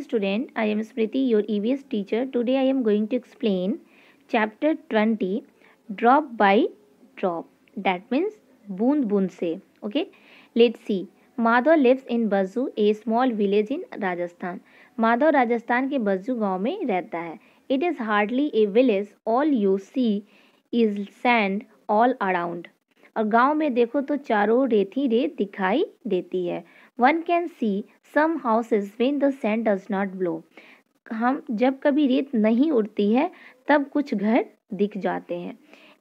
Dear student, I am Smriti, your EVS teacher. Today I am going to explain chapter 20 drop by drop. That means boond boond se. Okay. Let's see. madhav lives in bazu a small village in rajasthan madhav rajasthan ke bazu gaon mein rehta hai it is hardly a village all you see is sand all around और गांव में देखो तो चारों रेत ही रेत दिखाई देती है one can see some houses when the sand does not blow हम जब कभी रेत नहीं उड़ती है तब कुछ घर दिख जाते हैं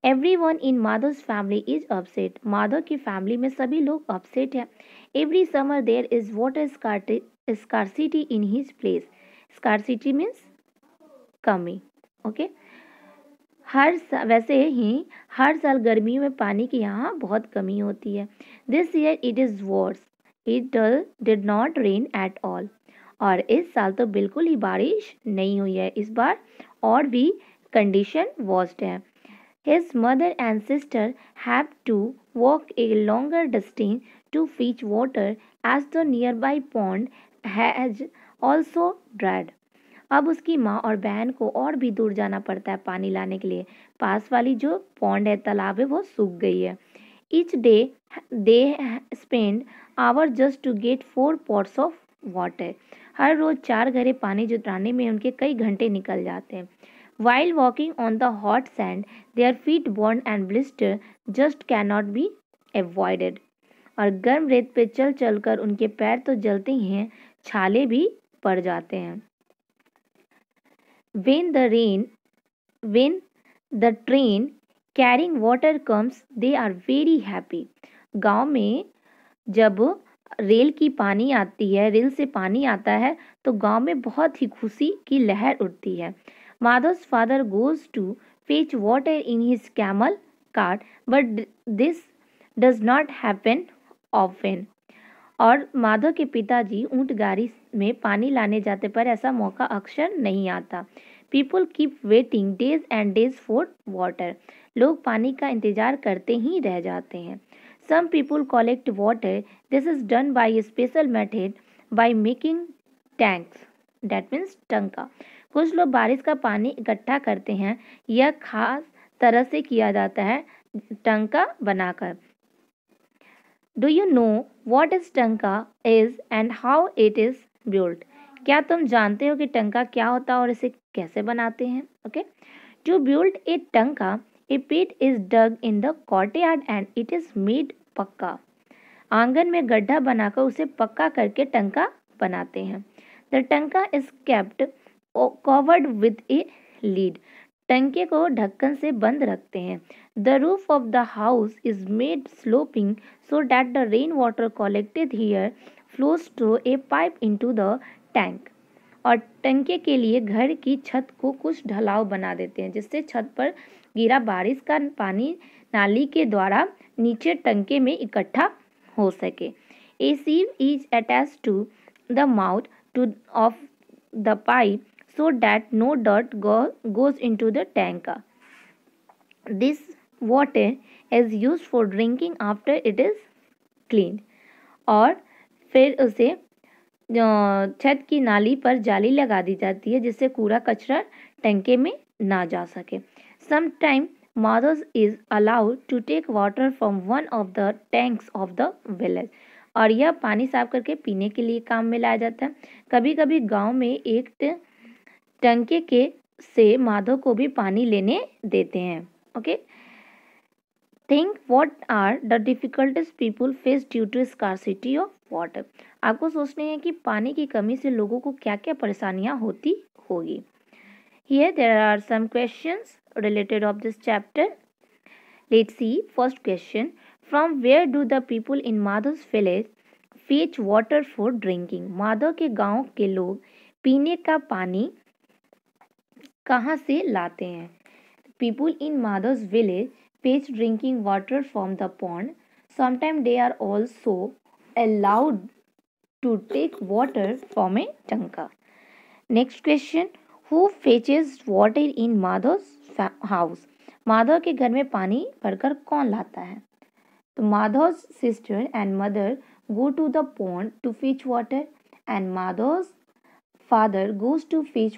every one in Madhav family is upset Madhav की फैमिली में सभी लोग अपसेट हैं every summer there is water scarcity in his place scarcity means कमी ओके हर वैसे ही हर साल गर्मियों में पानी की यहाँ बहुत कमी होती है this year it is worse is dull did not rain at all और इस साल तो बिल्कुल ही बारिश नहीं हुई है इस बार और भी कंडीशन वॉस्ट है mother and sister have to walk a longer longer to fetch fetch as the nearby pond has also dried. अब उसकी माँ और बहन को और भी दूर जाना पड़ता है पानी लाने के लिए पास वाली जो पौंड है तालाब है वो सूख गई है Each day they spend hours just to get four pots of water. हर रोज़ चार घरे पानी जुटाने में उनके कई घंटे निकल जाते हैं while walking on the hot sand they are feet bond and blister just can not be avoided और गर्म रेत पे चल चल कर उनके पैर तो जलते ही हैं छाले भी पड़ जाते हैं when the rain when the train carrying water comes they are very happy गांव में जब रेल की पानी आती है रेल से पानी आता है तो गांव में बहुत ही खुशी की लहर उठती है Madhav father goes to fetch water in his camel cart but this does not happen often और माधव के पिताजी ऊँट गाड़ी में पानी लाने जाते पर ऐसा मौका अक्सर नहीं आता people keep waiting days and days for water लोग पानी का इंतजार करते ही रह जाते हैं some people collect water this is done by special method by making tanks that means tanka कुछ लोग बारिश का पानी इकट्ठा करते हैं यह खास तरह से किया जाता है टंका बनाकर do you know what is tanka is and how it is build क्या तुम जानते हो कि टंका क्या होता है और इसे कैसे बनाते हैं ओके टू बिल्ड ए टंका A pit is dug in the courtyard and it is made pucca आंगन में गड्ढा बनाकर उसे पक्का करके टंका बनाते हैं the tanka is kept covered with a lid टंके को ढक्कन से बंद रखते हैं the roof of the house is made sloping so that the rain water collected here flows to a pipe into the tank और टंके के लिए घर की छत को कुछ ढलाव बना देते हैं जिससे छत पर गिरा बारिश का पानी नाली के द्वारा नीचे टंके में इकट्ठा हो सके a sieve is attach to the mouth to of the pipe so that no dirt goes into the tank this water is use for drinking after it is clean और फिर उसे छत की नाली पर जाली लगा दी जाती है जिससे कूड़ा कचरा टंके में ना जा सके sometime mothers is allowed to take water from one of the tanks of the village. और यह पानी साफ करके पीने के लिए काम में लाया जाता है कभी कभी गांव में एक टंके के से माधव को भी पानी लेने देते हैं okay think what are the difficulties people face due to scarcity of water आपको सोचने हैं कि पानी की कमी से लोगों को क्या क्या परेशानियां होती होगी here there are some questions related of this chapter let's see first question from where do the people in madhav's village fetch water for drinking madhav ke gaon ke log पीने का पानी कहाँ से लाते हैं people in madha's village fetch drinking water from the pond sometimes they are also allowed to take water from a tanka next question who fetches water in madha's house Madhav के घर में पानी भरकर कौन लाता है तो Madhav sister and mother go to the pond to fetch water and Madhav father goes to fetch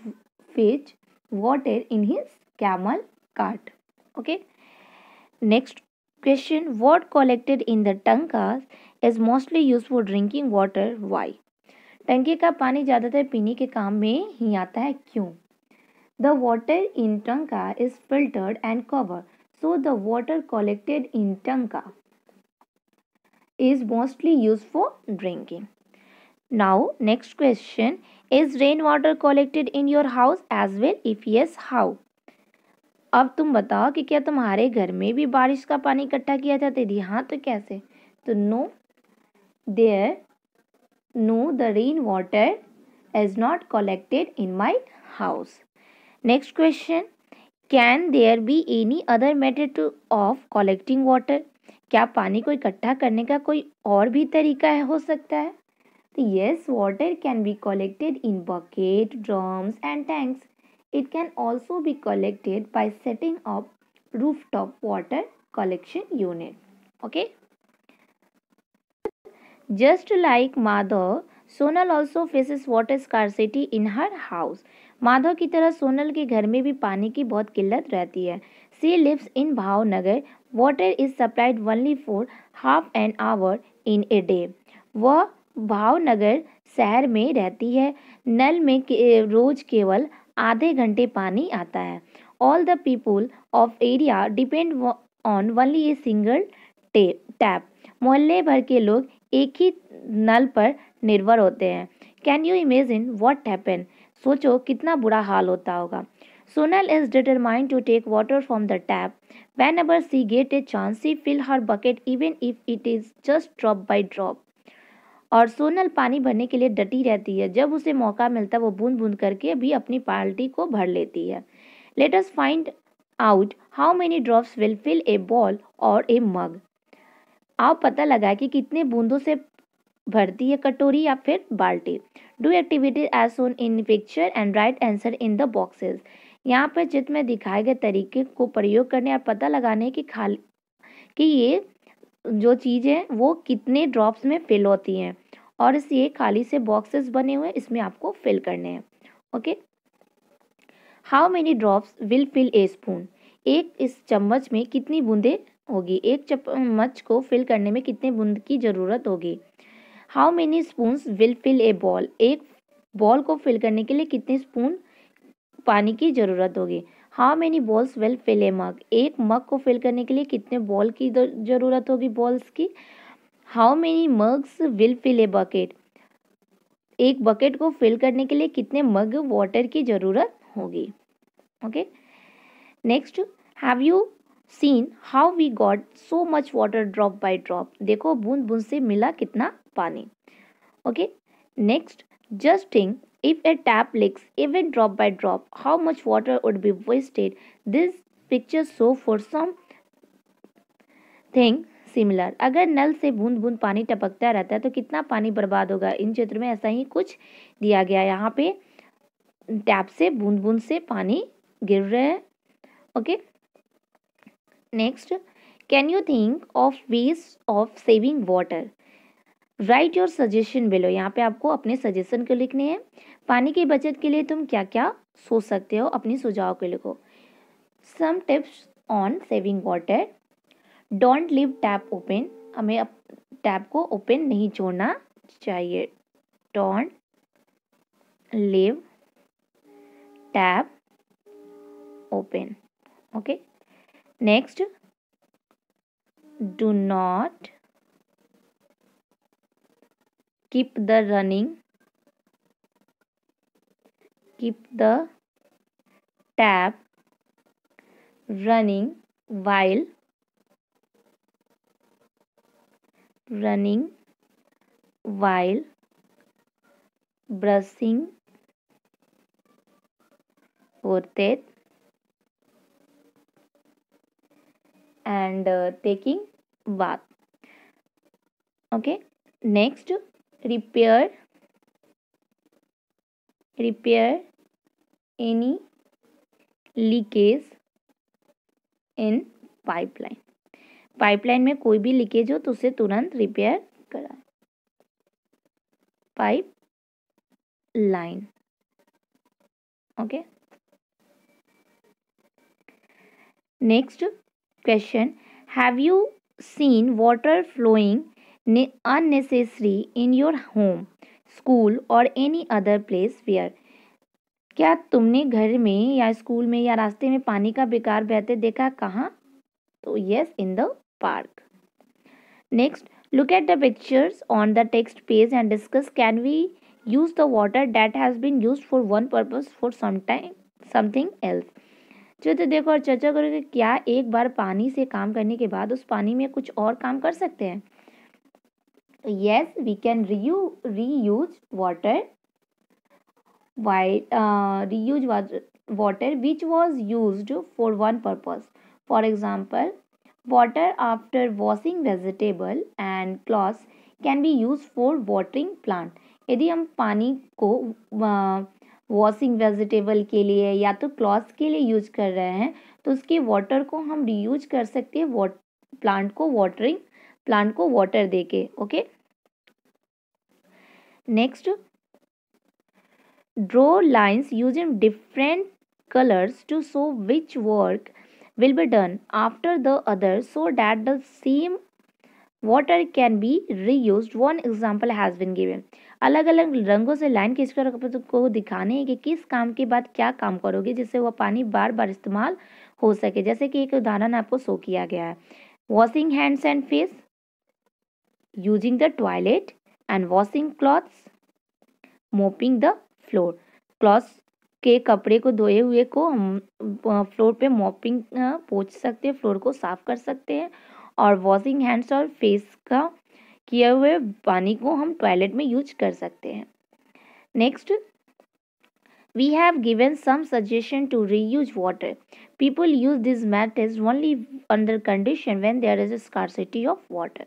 fetch water in his camel cart okay next question what collected in the tanka is mostly use for drinking water why टंकी का पानी ज़्यादातर पीने के काम में ही आता है क्यों The water in Tanka is filtered and covered, so the water collected in Tanka is mostly used for drinking. Now, next question is rainwater collected in your house as well? If yes, how? अब तुम बताओ कि क्या तुम्हारे घर में भी बारिश का पानी इकट्ठा किया जाता है हाँ तो कैसे तो no there no the rain water is not collected in my house next question can there be any other method to of collecting water क्या पानी को इकट्ठा करने का कोई और भी तरीका है हो सकता है तो yes water can be collected in bucket drums and tanks it can also be collected by setting up roof top water collection unit okay just like Madhav Sonal also faces water scarcity in her house Madhav की तरह सोनल के घर में भी पानी की बहुत किल्लत रहती है she lives in Bhavnagar water is supplied only for half an hour in a day वह भावनगर शहर में रहती है नल में के, रोज केवल आधे घंटे पानी आता है all the people of area depend on only a single tap मोहल्ले भर के लोग एक ही नल पर निर्भर होते हैं can you imagine what happen सोचो कितना बुरा हाल होता होगा Sonal Sonal is to take water from the tap whenever she get a chance she fill her bucket even if it is just drop by drop और सोनल पानी भरने के लिए डटी रहती है जब उसे मौका मिलता है वो बूंद बूंद करके भी अपनी पार्टी को भर लेती है let's find out how many drops will fill a bowl और ए मग आप पता लगा कि कितने बूंदों से भरती है कटोरी या फिर बाल्टी do activities as shown in picture and write answer in the boxes यहाँ पर चित्र में दिखाए गए तरीके को प्रयोग करने और पता लगाने की खाली कि ये जो चीज़ है वो कितने ड्रॉप्स में फिल होती हैं और इस ये खाली से बॉक्सेस बने हुए इसमें आपको फिल करने हैं okay how many drops will fill a spoon एक इस चम्मच में कितनी बूंदें होगी एक चम्मच को फिल करने में कितने बूंद की ज़रूरत होगी how many spoon will fill a bowl एक बॉल को फिल करने के लिए कितने स्पून पानी की ज़रूरत होगी how many bowls will fill a mug एक मग को फिल करने के लिए कितने बॉल की ज़रूरत होगी बॉल्स की how many mugs will fill a bucket एक बकेट को फिल करने के लिए कितने मग वाटर की ज़रूरत होगी okay next have you seen how we got so much water drop by drop देखो बूंद बूंद से मिला कितना पानी okay next just think if a tap leaks even drop by drop how much water would be wasted this picture show for something similar अगर नल से बूंद बूंद पानी टपकता रहता है तो कितना पानी बर्बाद होगा इन क्षेत्र में ऐसा ही कुछ दिया गया यहाँ पे टैप से बूंद बूंद से पानी गिर रहे हैं okay next can you think of ways of saving water write your suggestion below यहाँ पे आपको अपने सजेशन को लिखने हैं पानी की बचत के लिए तुम क्या क्या सोच सकते हो अपनी सुझाव के लिखो some tips on saving water don't leave tap open हमें अप टैप को ओपन नहीं छोड़ना चाहिए don't leave tap open okay next do not keep the running keep the tap running while running while brushing teeth and uh, taking bath okay next repair repair any leakage in pipeline pipeline में कोई भी leakage हो तो उसे तुरंत repair करा pipeline okay next question have you seen water flowing unnecessary in your home school और any other place where क्या तुमने घर में या स्कूल में या रास्ते में पानी का बेकार बहते देखा कहाँ तो yes in the park next look at the pictures on the text page and discuss can we use the water that has been use for one purpose for some time something else जो तो देखो और चर्चा करो कि क्या एक बार पानी से काम करने के बाद उस पानी में कुछ और काम कर सकते हैं yes we can reu reuse water why uh, reuse water, water which was used for one purpose for example water after washing vegetable and cloths can be used for watering plant यदि हम पानी को washing vegetable के लिए या तो cloth के लिए यूज कर रहे हैं तो उसके वाटर को हम रीयूज कर सकते हैं प्लांट को वाटरिंग प्लांट को वाटर दे के okay next draw lines using different colours to show which work will be done after the other so that the water can be be reused one example has been given अलग अलग रंगों से line खींच कर को दिखाने हैं कि किस काम के बाद क्या काम करोगे जिससे वह पानी बार बार इस्तेमाल हो सके जैसे कि एक उदाहरण आपको शो किया गया है washing hands and face using the toilet and washing clothes mopping the floor clothes के कपड़े को धोए हुए को हम फ्लोर पे मॉपिंग पोच सकते हैं फ्लोर को साफ कर सकते हैं और वॉशिंग हैंड्स और फेस का किए हुए पानी को हम टॉयलेट में यूज कर सकते हैं next we have given some suggestion to reuse water people use this is only under condition when there is scarcity of water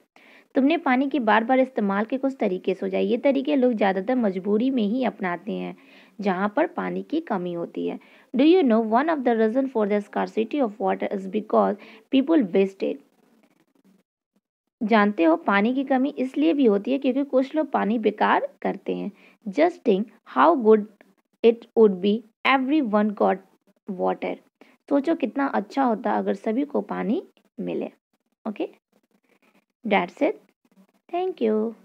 तुमने पानी के बार बार इस्तेमाल के कुछ तरीके जाए ये तरीके लोग ज़्यादातर मजबूरी में ही अपनाते हैं जहाँ पर पानी की कमी होती है do you know one of the reason for the city of water is because people wasted जानते हो पानी की कमी इसलिए भी होती है क्योंकि कुछ लोग पानी बेकार करते हैं just think how good it would be everyone got water सोचो कितना अच्छा होता अगर सभी को पानी मिले okay that's it Thank you.